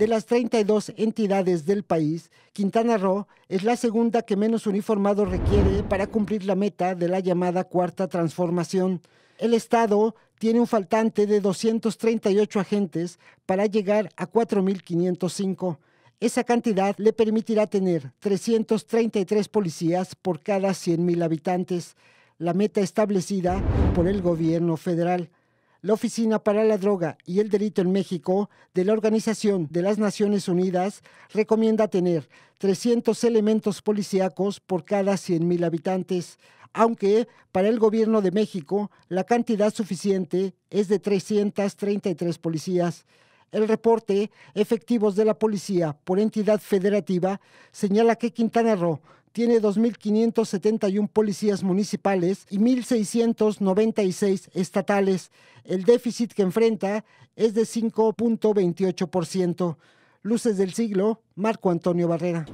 De las 32 entidades del país, Quintana Roo es la segunda que menos uniformado requiere para cumplir la meta de la llamada cuarta transformación. El Estado tiene un faltante de 238 agentes para llegar a 4.505. Esa cantidad le permitirá tener 333 policías por cada 100.000 habitantes, la meta establecida por el gobierno federal. La Oficina para la Droga y el Delito en México de la Organización de las Naciones Unidas recomienda tener 300 elementos policíacos por cada 100.000 habitantes, aunque para el gobierno de México la cantidad suficiente es de 333 policías. El reporte Efectivos de la Policía por Entidad Federativa señala que Quintana Roo tiene 2.571 policías municipales y 1.696 estatales. El déficit que enfrenta es de 5.28%. Luces del siglo, Marco Antonio Barrera.